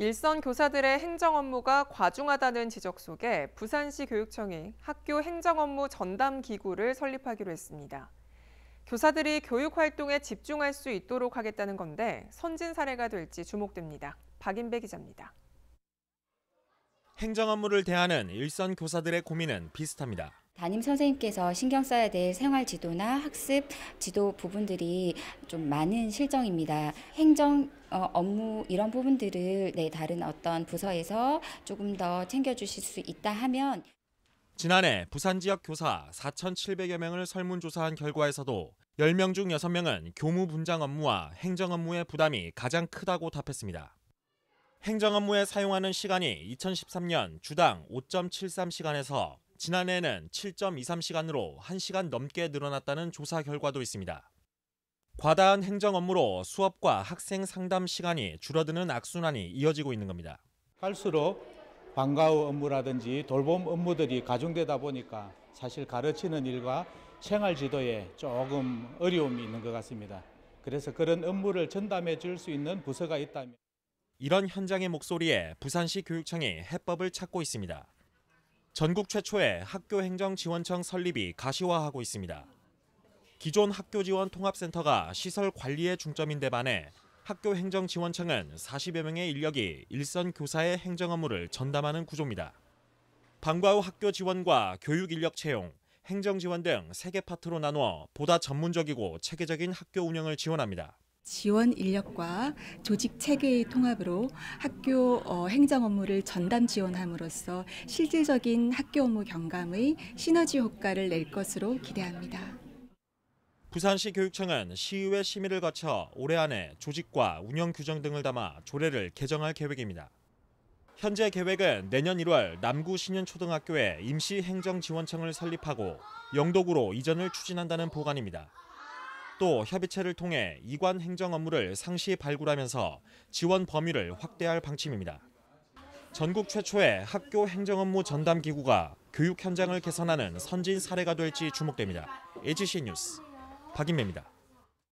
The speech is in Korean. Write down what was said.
일선 교사들의 행정 업무가 과중하다는 지적 속에 부산시 교육청이 학교 행정 업무 전담 기구를 설립하기로 했습니다. 교사들이 교육 활동에 집중할 수 있도록 하겠다는 건데 선진 사례가 될지 주목됩니다. 박인배 기자입니다. 행정 업무를 대하는 일선 교사들의 고민은 비슷합니다. 담임 선생님께서 신경 써야 될 생활 지도나 학습 지도 부분들이 좀 많은 실정입니다. 행정 어, 업무 이런 부분들을 네, 다른 어떤 부서에서 조금 더 챙겨주실 수 있다 하면 지난해 부산 지역 교사 4,700여 명을 설문조사한 결과에서도 10명 중 6명은 교무 분장 업무와 행정 업무의 부담이 가장 크다고 답했습니다. 행정 업무에 사용하는 시간이 2013년 주당 5.73시간에서 지난해에는 7.23시간으로 1시간 넘게 늘어났다는 조사 결과도 있습니다. 과다한 행정 업무로 수업과 학생 상담 시간이 줄어드는 악순환이 이어지고 있는 겁니다. 갈수록 방과후 업무라든지 돌봄 업무들이 가중되다 보니까 사실 가르치는 일과 생활 지도에 조금 어려움이 있는 것 같습니다. 그래서 그런 업무를 전담해 줄 수 있는 부서가 있다면 이런 현장의 목소리에 부산시 교육청이 해법을 찾고 있습니다. 전국 최초의 학교행정지원청 설립이 가시화하고 있습니다. 기존 학교지원통합센터가 시설 관리에 중점인데 반해 학교행정지원청은 40여 명의 인력이 일선 교사의 행정 업무를 전담하는 구조입니다. 방과 후 학교 지원과 교육 인력 채용, 행정 지원 등 세 개 파트로 나누어 보다 전문적이고 체계적인 학교 운영을 지원합니다. 지원 인력과 조직 체계의 통합으로 학교 어, 행정 업무를 전담 지원함으로써 실질적인 학교 업무 경감의 시너지 효과를 낼 것으로 기대합니다. 부산시 교육청은 시의회 심의를 거쳐 올해 안에 조직과 운영 규정 등을 담아 조례를 개정할 계획입니다. 현재 계획은 내년 1월 남구 신현초등학교에 임시 행정지원청을 설립하고 영도구로 이전을 추진한다는 보관입니다. 또 협의체를 통해 이관 행정 업무를 상시 발굴하면서 지원 범위를 확대할 방침입니다. 전국 최초의 학교 행정 업무 전담 기구가 교육 현장을 개선하는 선진 사례가 될지 주목됩니다. a c 뉴스 박인매입니다.